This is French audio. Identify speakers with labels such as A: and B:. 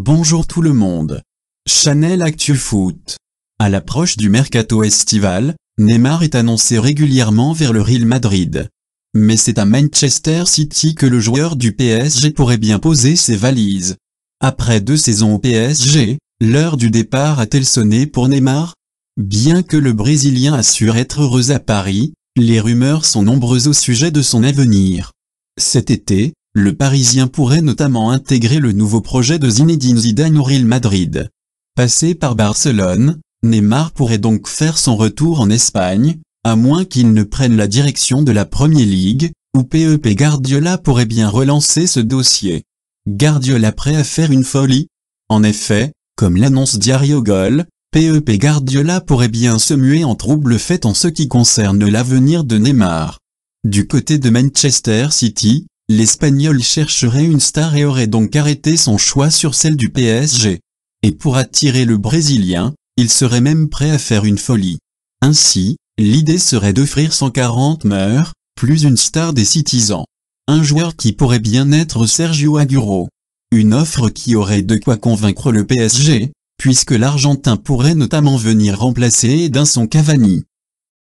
A: Bonjour tout le monde. Chanel Actu Foot. À l'approche du mercato estival, Neymar est annoncé régulièrement vers le Real Madrid. Mais c'est à Manchester City que le joueur du PSG pourrait bien poser ses valises. Après deux saisons au PSG, l'heure du départ a-t-elle sonné pour Neymar Bien que le Brésilien assure être heureux à Paris, les rumeurs sont nombreuses au sujet de son avenir. Cet été, le Parisien pourrait notamment intégrer le nouveau projet de Zinedine Zidane au Real Madrid. Passé par Barcelone, Neymar pourrait donc faire son retour en Espagne, à moins qu'il ne prenne la direction de la Premier League, où PEP Guardiola pourrait bien relancer ce dossier. Guardiola prêt à faire une folie En effet, comme l'annonce Diario Gol, PEP Guardiola pourrait bien se muer en trouble fait en ce qui concerne l'avenir de Neymar. Du côté de Manchester City, l'Espagnol chercherait une star et aurait donc arrêté son choix sur celle du PSG. Et pour attirer le Brésilien, il serait même prêt à faire une folie. Ainsi, l'idée serait d'offrir 140 meurs, plus une star des Citizens. Un joueur qui pourrait bien être Sergio Aguro. Une offre qui aurait de quoi convaincre le PSG, puisque l'Argentin pourrait notamment venir remplacer d'un son Cavani.